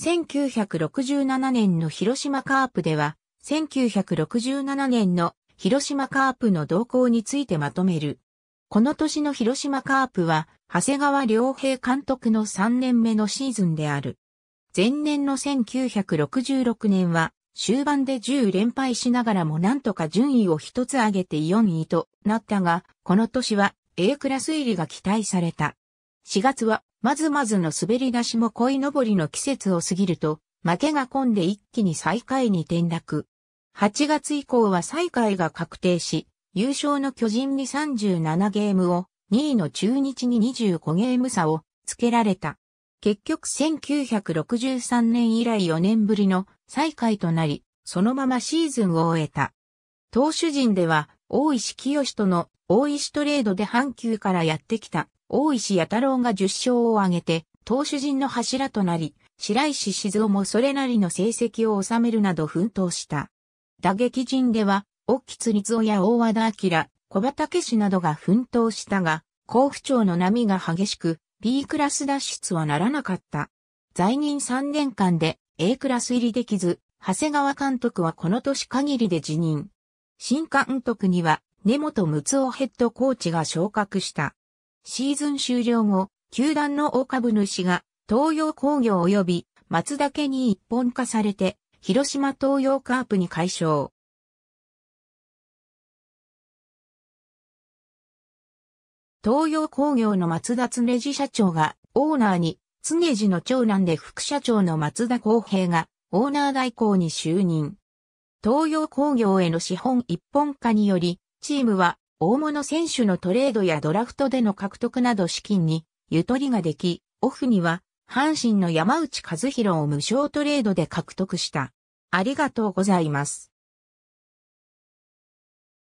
1967年の広島カープでは、1967年の広島カープの動向についてまとめる。この年の広島カープは、長谷川良平監督の3年目のシーズンである。前年の1966年は、終盤で10連敗しながらもなんとか順位を一つ上げて4位となったが、この年は A クラス入りが期待された。4月はまずまずの滑り出しも恋のぼりの季節を過ぎると、負けが込んで一気に最下位に転落。8月以降は最下位が確定し、優勝の巨人に37ゲームを、2位の中日に25ゲーム差をつけられた。結局1963年以来4年ぶりの最下位となり、そのままシーズンを終えた。投手陣では、大石清との大石トレードで阪急からやってきた大石弥太郎が10勝を挙げて投手陣の柱となり、白石静雄もそれなりの成績を収めるなど奮闘した。打撃陣では、沖吉立夫や大和田明、小畑氏などが奮闘したが、甲府町の波が激しく、B クラス脱出はならなかった。在任3年間で A クラス入りできず、長谷川監督はこの年限りで辞任。新監督には根本睦夫ヘッドコーチが昇格した。シーズン終了後、球団の大株主が東洋工業及び松田家に一本化されて、広島東洋カープに解消。東洋工業の松田常次社長がオーナーに、常次の長男で副社長の松田幸平がオーナー代行に就任。東洋工業への資本一本化により、チームは大物選手のトレードやドラフトでの獲得など資金にゆとりができ、オフには阪神の山内和弘を無償トレードで獲得した。ありがとうございます。